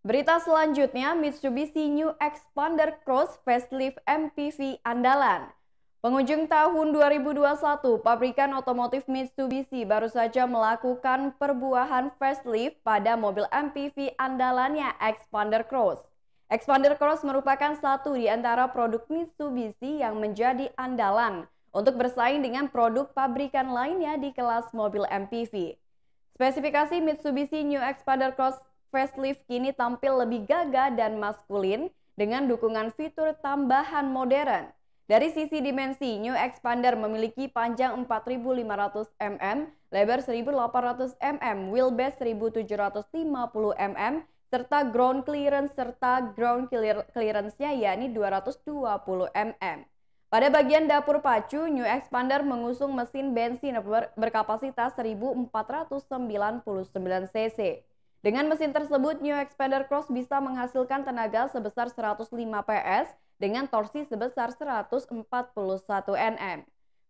Berita selanjutnya, Mitsubishi New Expander Cross facelift MPV andalan. Pengunjung tahun 2021, pabrikan otomotif Mitsubishi baru saja melakukan perbuahan facelift pada mobil MPV andalannya Expander Cross. Expander Cross merupakan satu di antara produk Mitsubishi yang menjadi andalan untuk bersaing dengan produk pabrikan lainnya di kelas mobil MPV. Spesifikasi Mitsubishi New Expander Cross facelift kini tampil lebih gagah dan maskulin dengan dukungan fitur tambahan modern. Dari sisi dimensi, New Expander memiliki panjang 4.500 mm, lebar 1.800 mm, wheelbase 1.750 mm, serta ground clearance serta ground clearance-nya yakni 220 mm. Pada bagian dapur pacu, New Expander mengusung mesin bensin berkapasitas 1499 cc. Dengan mesin tersebut, New Expander Cross bisa menghasilkan tenaga sebesar 105 PS dengan torsi sebesar 141 Nm.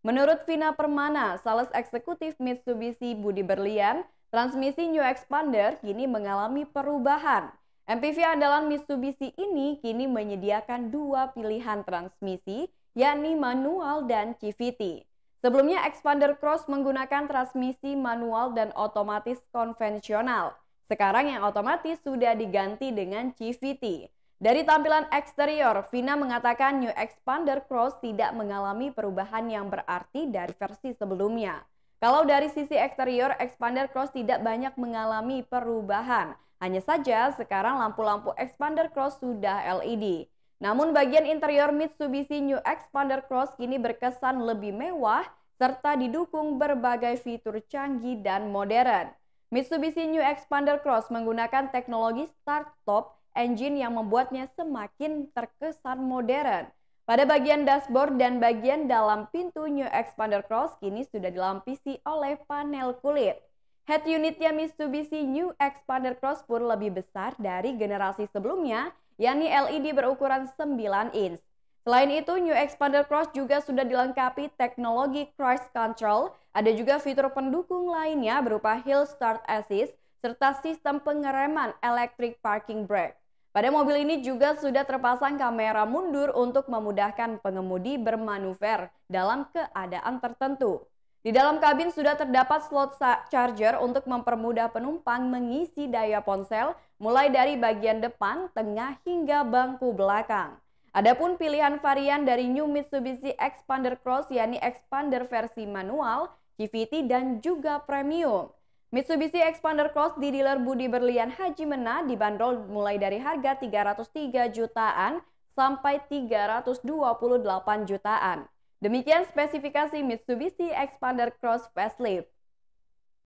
Menurut Vina Permana, sales eksekutif Mitsubishi Budi Berlian, transmisi New Expander kini mengalami perubahan. MPV andalan Mitsubishi ini kini menyediakan dua pilihan transmisi, yakni manual dan CVT. Sebelumnya Expander Cross menggunakan transmisi manual dan otomatis konvensional. Sekarang yang otomatis sudah diganti dengan CVT. Dari tampilan eksterior, Vina mengatakan New Expander Cross tidak mengalami perubahan yang berarti dari versi sebelumnya. Kalau dari sisi eksterior, Expander Cross tidak banyak mengalami perubahan. Hanya saja sekarang lampu-lampu Expander Cross sudah LED. Namun bagian interior Mitsubishi New Expander Cross kini berkesan lebih mewah serta didukung berbagai fitur canggih dan modern. Mitsubishi New Expander Cross menggunakan teknologi start-top engine yang membuatnya semakin terkesan modern. Pada bagian dashboard dan bagian dalam pintu New Expander Cross kini sudah dilapisi oleh panel kulit. Head unitnya Mitsubishi New Expander Cross pun lebih besar dari generasi sebelumnya, yakni LED berukuran 9 inch. Selain itu, New Expander Cross juga sudah dilengkapi teknologi cruise control, ada juga fitur pendukung lainnya berupa hill start assist, serta sistem pengereman electric parking brake. Pada mobil ini juga sudah terpasang kamera mundur untuk memudahkan pengemudi bermanuver dalam keadaan tertentu. Di dalam kabin sudah terdapat slot charger untuk mempermudah penumpang mengisi daya ponsel mulai dari bagian depan, tengah hingga bangku belakang. Adapun pilihan varian dari New Mitsubishi Expander Cross yakni Expander versi manual, CVT dan juga premium. Mitsubishi Expander Cross di dealer Budi Berlian Haji Mena dibanderol mulai dari harga 303 jutaan sampai 328 jutaan. Demikian spesifikasi Mitsubishi Expander Cross Facelift.